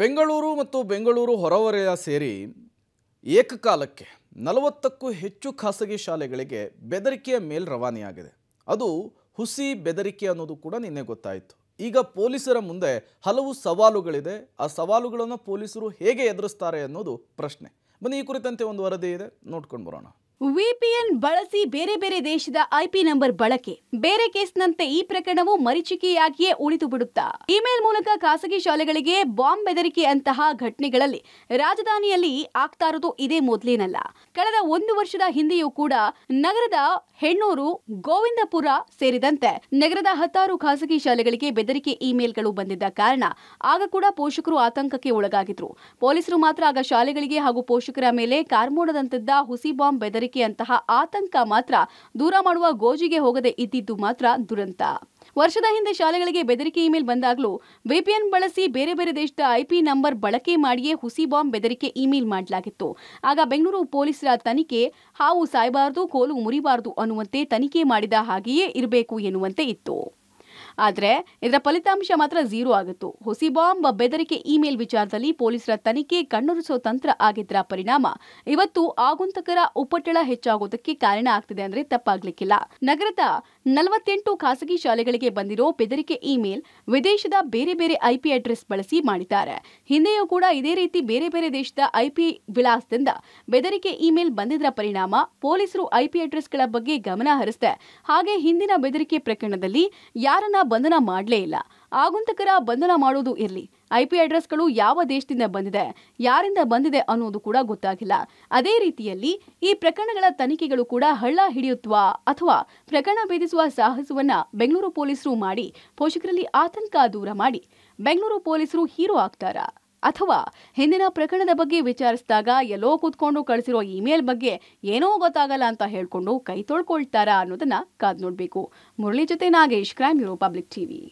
ಬೆಂಗಳೂರು ಮತ್ತು ಬೆಂಗಳೂರು ಹೊರವರೆಯ ಸೇರಿ ಏಕಕಾಲಕ್ಕೆ ನಲವತ್ತಕ್ಕೂ ಹೆಚ್ಚು ಖಾಸಗಿ ಶಾಲೆಗಳಿಗೆ ಬೆದರಿಕೆಯ ಮೇಲ್ ರವಾನೆಯಾಗಿದೆ ಅದು ಹುಸಿ ಬೆದರಿಕೆ ಅನ್ನೋದು ಕೂಡ ನಿನ್ನೆ ಗೊತ್ತಾಯಿತು ಈಗ ಪೊಲೀಸರ ಮುಂದೆ ಹಲವು ಸವಾಲುಗಳಿದೆ ಆ ಸವಾಲುಗಳನ್ನು ಪೊಲೀಸರು ಹೇಗೆ ಎದುರಿಸ್ತಾರೆ ಅನ್ನೋದು ಪ್ರಶ್ನೆ ಬನ್ನಿ ಈ ಕುರಿತಂತೆ ಒಂದು ವರದಿ ಇದೆ ನೋಡ್ಕೊಂಡು ಬರೋಣ ವಿಪಿಎನ್ ಬಳಸಿ ಬೇರೆ ಬೇರೆ ದೇಶದ ಐಪಿ ನಂಬರ್ ಬಳಕೆ ಬೇರೆ ಕೇಸ್ನಂತೆ ಈ ಪ್ರಕರಣವು ಮರಿಚಿಕೆಯಾಗಿಯೇ ಉಳಿದು ಬಿಡುತ್ತಾ ಇಮೇಲ್ ಮೂಲಕ ಖಾಸಗಿ ಶಾಲೆಗಳಿಗೆ ಬಾಂಬ್ ಅಂತಹ ಘಟನೆಗಳಲ್ಲಿ ರಾಜಧಾನಿಯಲ್ಲಿ ಆಗ್ತಾ ಇರೋದು ಇದೇ ಮೊದಲೇನಲ್ಲ ಕಳೆದ ಒಂದು ವರ್ಷದ ಹಿಂದೆಯೂ ಕೂಡ ನಗರದ ಹೆಣ್ಣೂರು ಗೋವಿಂದಪುರ ಸೇರಿದಂತೆ ನಗರದ ಹತ್ತಾರು ಖಾಸಗಿ ಶಾಲೆಗಳಿಗೆ ಬೆದರಿಕೆ ಇಮೇಲ್ಗಳು ಬಂದಿದ್ದ ಕಾರಣ ಆಗ ಕೂಡ ಪೋಷಕರು ಆತಂಕಕ್ಕೆ ಒಳಗಾಗಿದ್ರು ಪೊಲೀಸರು ಮಾತ್ರ ಆಗ ಶಾಲೆಗಳಿಗೆ ಹಾಗೂ ಪೋಷಕರ ಮೇಲೆ ಕಾರ್ಮೋಡದಂತಿದ್ದ ಹುಸಿ ಬಾಂಬ್ ಬೆದರಿಕೆ ಹೆದರಿಕೆಯಂತಹ ಆತಂಕ ಮಾತ್ರ ದೂರ ಮಾಡುವ ಗೋಜಿಗೆ ಹೋಗದೆ ಇದ್ದಿದ್ದು ಮಾತ್ರ ದುರಂತ ವರ್ಷದ ಹಿಂದೆ ಶಾಲೆಗಳಿಗೆ ಬೆದರಿಕೆ ಇಮೇಲ್ ಬಂದಾಗಲೂ ವಿಪಿಎನ್ ಬಳಸಿ ಬೇರೆ ಬೇರೆ ದೇಶದ ಐಪಿ ನಂಬರ್ ಬಳಕೆ ಮಾಡಿಯೇ ಹುಸಿ ಬಾಂಬ್ ಬೆದರಿಕೆ ಇಮೇಲ್ ಮಾಡಲಾಗಿತ್ತು ಆಗ ಬೆಂಗಳೂರು ಪೊಲೀಸರ ತನಿಖೆ ಹಾವು ಸಾಯಬಾರದು ಕೋಲು ಮುರಿಬಾರದು ಅನ್ನುವಂತೆ ತನಿಖೆ ಮಾಡಿದ ಹಾಗೆಯೇ ಇರಬೇಕು ಎನ್ನುವಂತೆ ಇತ್ತು ಆದರೆ ಇದರ ಫಲಿತಾಂಶ ಮಾತ್ರ ಜೀರೋ ಆಗಿತ್ತು ಹುಸಿ ಬಾಂಬ್ ಬೆದರಿಕೆ ಇಮೇಲ್ ವಿಚಾರದಲ್ಲಿ ಪೊಲೀಸರ ತನಿಖೆ ಕಣ್ಣುರಿಸುವ ತಂತ್ರ ಆಗಿದ್ದರ ಪರಿಣಾಮ ಇವತ್ತು ಆಗುಂತಕರ ಉಪಟಳ ಹೆಚ್ಚಾಗೋದಕ್ಕೆ ಕಾರಣ ಆಗ್ತಿದೆ ಅಂದ್ರೆ ತಪ್ಪಾಗ್ಲಿಕ್ಕಿಲ್ಲ ನಗರದ ನಲವತ್ತೆಂಟು ಖಾಸಗಿ ಶಾಲೆಗಳಿಗೆ ಬಂದಿರೋ ಬೆದರಿಕೆ ಇಮೇಲ್ ವಿದೇಶದ ಬೇರೆ ಬೇರೆ ಐಪಿ ಅಡ್ರೆಸ್ ಬಳಸಿ ಮಾಡಿದ್ದಾರೆ ಹಿಂದೆಯೂ ಕೂಡ ಇದೇ ರೀತಿ ಬೇರೆ ಬೇರೆ ದೇಶದ ಐಪಿ ವಿಳಾಸದಿಂದ ಬೆದರಿಕೆ ಇಮೇಲ್ ಬಂದಿದ್ದರ ಪರಿಣಾಮ ಪೊಲೀಸರು ಐಪಿ ಅಡ್ರೆಸ್ಗಳ ಬಗ್ಗೆ ಗಮನ ಹರಿಸಿದೆ ಹಾಗೆ ಹಿಂದಿನ ಬೆದರಿಕೆ ಪ್ರಕರಣದಲ್ಲಿ ಯಾರನ್ನ ಬಂಧನ ಮಾಡಲೇ ಇಲ್ಲ ಆಗುಂತಕರ ಬಂಧನ ಮಾಡೋದು ಇರಲಿ ಐಪಿ ಅಡ್ರೆಸ್ಗಳು ಯಾವ ದೇಶದಿಂದ ಬಂದಿದೆ ಯಾರಿಂದ ಬಂದಿದೆ ಅನ್ನೋದು ಕೂಡ ಗೊತ್ತಾಗಿಲ್ಲ ಅದೇ ರೀತಿಯಲ್ಲಿ ಈ ಪ್ರಕರಣಗಳ ತನಿಖೆಗಳು ಕೂಡ ಹಳ್ಳ ಹಿಡಿಯುತ್ವ ಅಥವಾ ಪ್ರಕರಣ ಭೇದಿಸುವ ಸಾಹಸವನ್ನ ಬೆಂಗಳೂರು ಪೊಲೀಸರು ಮಾಡಿ ಪೋಷಕರಲ್ಲಿ ಆತಂಕ ದೂರ ಮಾಡಿ ಬೆಂಗಳೂರು ಪೊಲೀಸರು ಹೀರೋ ಆಗ್ತಾರಾ ಅಥವಾ ಹಿಂದಿನ ಪ್ರಕರಣದ ಬಗ್ಗೆ ವಿಚಾರಿಸಿದಾಗ ಎಲ್ಲೋ ಕೂತ್ಕೊಂಡು ಕಳಿಸಿರೋ ಇಮೇಲ್ ಬಗ್ಗೆ ಏನೋ ಗೊತ್ತಾಗಲ್ಲ ಅಂತ ಹೇಳ್ಕೊಂಡು ಕೈ ತೊಳ್ಕೊಳ್ತಾರಾ ಅನ್ನೋದನ್ನ ಕಾದ್ ನೋಡಬೇಕು ಮುರಳಿ ಜೊತೆ Nagesh crime bureau public TV